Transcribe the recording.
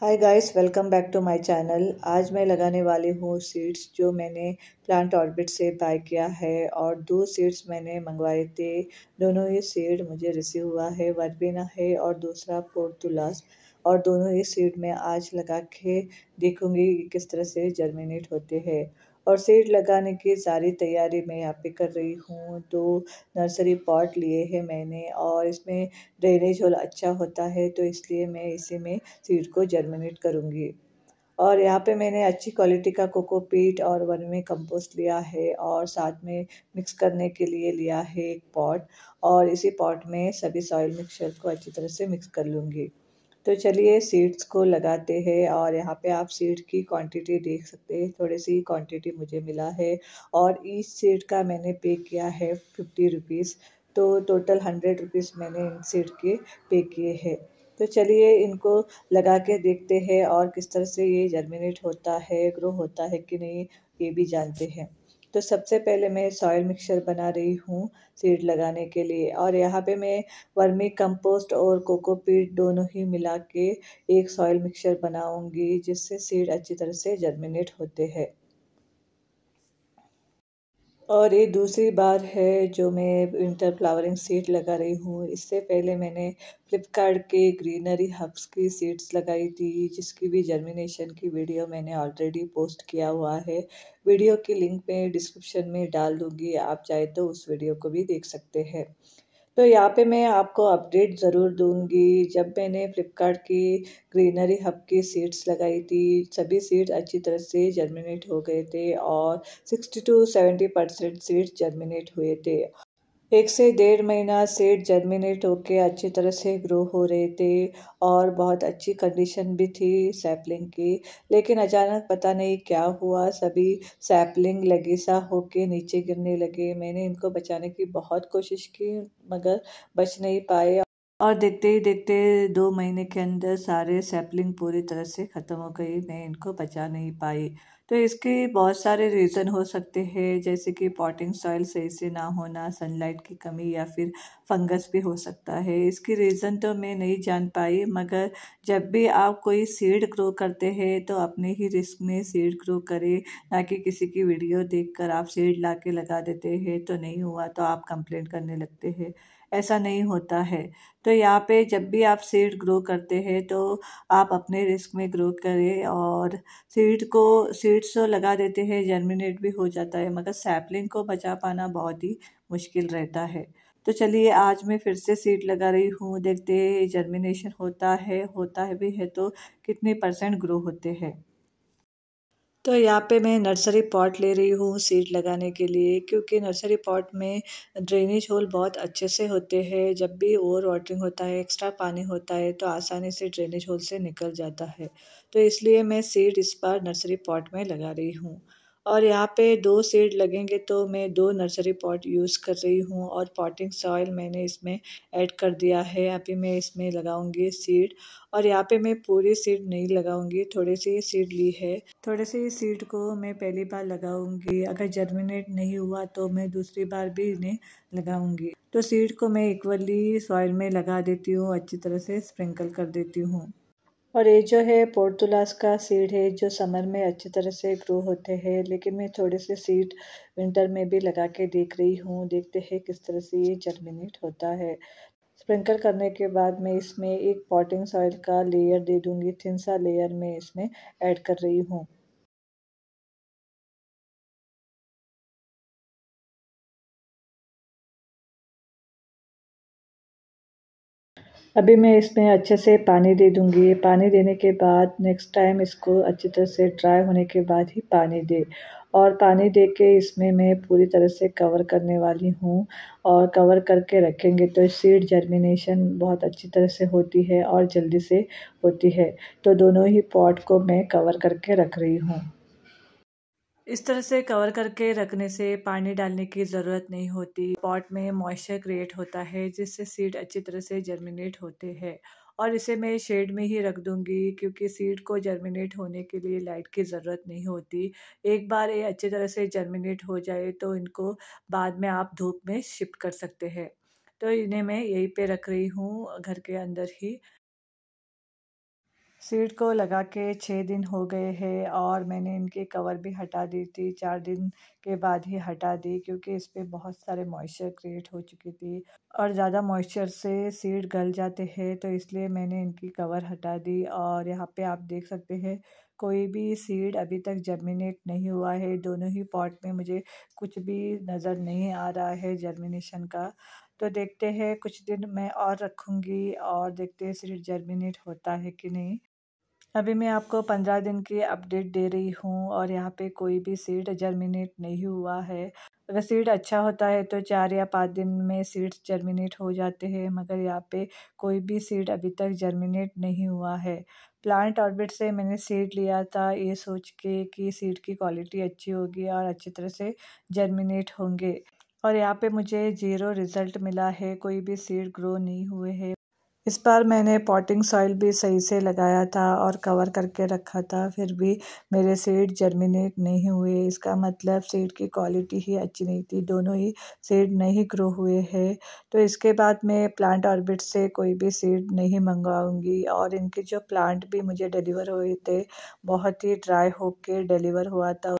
hi guys welcome back to my channel आज मैं लगाने वाली हूँ सीड्स जो मैंने प्लांट ऑर्बिट से बाय किया है और दो सीड्स मैंने मंगवाए थे दोनों ही सीड मुझे रिसीव हुआ है वर्बीना है और दूसरा पोर्टुलास और दोनों ही सीड मैं आज लगा के देखूँगी किस तरह से जर्मिनेट होते हैं और सीड लगाने की सारी तैयारी मैं यहाँ पे कर रही हूँ दो नर्सरी पॉट लिए हैं मैंने और इसमें ड्रेनेज होल अच्छा होता है तो इसलिए मैं इसी में सीड को जर्मिनेट करूँगी और यहाँ पे मैंने अच्छी क्वालिटी का कोकोपीट और वन में कंपोस्ट लिया है और साथ में मिक्स करने के लिए लिया है एक पॉट और इसी पॉट में सभी सॉइल मिक्सचर को अच्छी तरह से मिक्स कर लूँगी तो चलिए सीड्स को लगाते हैं और यहाँ पे आप सीड की क्वांटिटी देख सकते हैं थोड़ी सी क्वांटिटी मुझे मिला है और ईच सीड का मैंने पे किया है फिफ्टी रुपीज़ तो टोटल हंड्रेड रुपीज़ मैंने इन सीड के पे किए हैं तो चलिए इनको लगा के देखते हैं और किस तरह से ये जर्मिनेट होता है ग्रो होता है कि नहीं ये भी जानते हैं तो सबसे पहले मैं सॉयल मिक्सचर बना रही हूँ सीड लगाने के लिए और यहाँ पे मैं वर्मी कंपोस्ट और कोकोपीट दोनों ही मिला के एक सॉयल मिक्सचर बनाऊँगी जिससे सीड अच्छी तरह से जर्मिनेट होते हैं और ये दूसरी बार है जो मैं विंटर फ्लावरिंग सीड लगा रही हूँ इससे पहले मैंने फ्लिपकार्ट के ग्रीनरी हब्स की सीड्स लगाई थी जिसकी भी जर्मिनेशन की वीडियो मैंने ऑलरेडी पोस्ट किया हुआ है वीडियो की लिंक मैं डिस्क्रिप्शन में डाल दूँगी आप चाहे तो उस वीडियो को भी देख सकते हैं तो यहाँ पे मैं आपको अपडेट ज़रूर दूंगी जब मैंने फ्लिपकार्ट की ग्रीनरी हब की सीड्स लगाई थी सभी सीड्स अच्छी तरह से जर्मिनेट हो गए थे और sixty to seventy percent seeds germinate हुए थे एक से डेढ़ महीना सेठ जर्मिनेट होके अच्छी तरह से ग्रो हो रहे थे और बहुत अच्छी कंडीशन भी थी सैपलिंग की लेकिन अचानक पता नहीं क्या हुआ सभी सैपलिंग लगीसा सा होके नीचे गिरने लगे मैंने इनको बचाने की बहुत कोशिश की मगर बच नहीं पाए और देखते ही देखते दो महीने के अंदर सारे सैपलिंग पूरी तरह से ख़त्म हो गई मैं इनको बचा नहीं पाई तो इसके बहुत सारे रीज़न हो सकते हैं जैसे कि पॉटिंग सॉइल सही से ना होना सनलाइट की कमी या फिर फंगस भी हो सकता है इसकी रीज़न तो मैं नहीं जान पाई मगर जब भी आप कोई सीड ग्रो करते हैं तो अपने ही रिस्क में सीड ग्रो करें ना कि किसी की वीडियो देखकर आप सीड ला के लगा देते हैं तो नहीं हुआ तो आप कंप्लेंट करने लगते हैं ऐसा नहीं होता है तो यहाँ पे जब भी आप सीड ग्रो करते हैं तो आप अपने रिस्क में ग्रो करें और सीड को सीड्स तो लगा देते हैं जर्मिनेट भी हो जाता है मगर सैपलिंग को बचा पाना बहुत ही मुश्किल रहता है तो चलिए आज मैं फिर से सीड लगा रही हूँ देखते हैं जर्मिनेशन होता है होता है भी है तो कितने परसेंट ग्रो होते हैं तो यहाँ पे मैं नर्सरी पॉट ले रही हूँ सीड लगाने के लिए क्योंकि नर्सरी पॉट में ड्रेनेज होल बहुत अच्छे से होते हैं जब भी ओवर वाटरिंग होता है एक्स्ट्रा पानी होता है तो आसानी से ड्रेनेज होल से निकल जाता है तो इसलिए मैं सीड इस बार नर्सरी पॉट में लगा रही हूँ और यहाँ पे दो सीड लगेंगे तो मैं दो नर्सरी पॉट यूज़ कर रही हूँ और पॉटिंग सॉइल मैंने इसमें ऐड कर दिया है अभी मैं इसमें लगाऊंगी सीड और यहाँ पे मैं पूरी सीड नहीं लगाऊंगी थोड़े से सीड ली है थोड़े से सीड को मैं पहली बार लगाऊंगी अगर जर्मिनेट नहीं हुआ तो मैं दूसरी बार भी इन्हें लगाऊंगी तो सीड को मैं इक्वली सॉइल में लगा देती हूँ अच्छी तरह से स्प्रिंकल कर देती हूँ और ये जो है पोर्टुलास का सीड है जो समर में अच्छी तरह से ग्रो होते हैं लेकिन मैं थोड़े से सीड विंटर में भी लगा के देख रही हूँ देखते हैं किस तरह से ये जर्मिनेट होता है स्प्रिंकल करने के बाद मैं इसमें एक पॉटिंग सॉइल का लेयर दे दूँगी थिन सा लेयर में इसमें ऐड कर रही हूँ अभी मैं इसमें अच्छे से पानी दे दूँगी पानी देने के बाद नेक्स्ट टाइम इसको अच्छी तरह से ड्राई होने के बाद ही पानी दे और पानी दे के इसमें मैं पूरी तरह से कवर करने वाली हूँ और कवर करके रखेंगे तो सीड जर्मिनेशन बहुत अच्छी तरह से होती है और जल्दी से होती है तो दोनों ही पॉट को मैं कवर करके रख रही हूँ इस तरह से कवर करके रखने से पानी डालने की ज़रूरत नहीं होती पॉट में मॉइस्चर क्रिएट होता है जिससे सीड अच्छी तरह से जर्मिनेट होते हैं और इसे मैं शेड में ही रख दूंगी क्योंकि सीड को जर्मिनेट होने के लिए लाइट की ज़रूरत नहीं होती एक बार ये अच्छी तरह से जर्मिनेट हो जाए तो इनको बाद में आप धूप में शिफ्ट कर सकते हैं तो इन्हें मैं यहीं पे रख रही हूँ घर के अंदर ही सीट को लगा के छः दिन हो गए हैं और मैंने इनके कवर भी हटा दी थी चार दिन के बाद ही हटा दी क्योंकि इस पर बहुत सारे मॉइस्चर क्रिएट हो चुकी थी और ज़्यादा मॉइस्चर से सीट गल जाते हैं तो इसलिए मैंने इनकी कवर हटा दी और यहाँ पे आप देख सकते हैं कोई भी सीड अभी तक जर्मिनेट नहीं हुआ है दोनों ही पॉट में मुझे कुछ भी नज़र नहीं आ रहा है जर्मिनेशन का तो देखते हैं कुछ दिन मैं और रखूँगी और देखते हैं सीड जर्मिनेट होता है कि नहीं अभी मैं आपको पंद्रह दिन की अपडेट दे रही हूँ और यहाँ पे कोई भी सीड जर्मिनेट नहीं हुआ है अगर सीड अच्छा होता है तो चार या पाँच दिन में सीड्स जर्मिनेट हो जाते हैं मगर यहाँ पे कोई भी सीड अभी तक जर्मिनेट नहीं हुआ है प्लांट ऑर्बिट से मैंने सीड लिया था ये सोच के कि सीड की क्वालिटी अच्छी होगी और अच्छी तरह से जर्मिनेट होंगे और यहाँ पे मुझे ज़ीरो रिज़ल्ट मिला है कोई भी सीड ग्रो नहीं हुए हैं इस बार मैंने पॉटिंग सॉइल भी सही से लगाया था और कवर करके रखा था फिर भी मेरे सीड जर्मिनेट नहीं हुए इसका मतलब सीड की क्वालिटी ही अच्छी नहीं थी दोनों ही सीड नहीं ग्रो हुए हैं तो इसके बाद मैं प्लांट ऑर्बिट से कोई भी सीड नहीं मंगवाऊंगी और इनके जो प्लांट भी मुझे डिलीवर हुए थे बहुत ही ड्राई होके डिलीवर हुआ था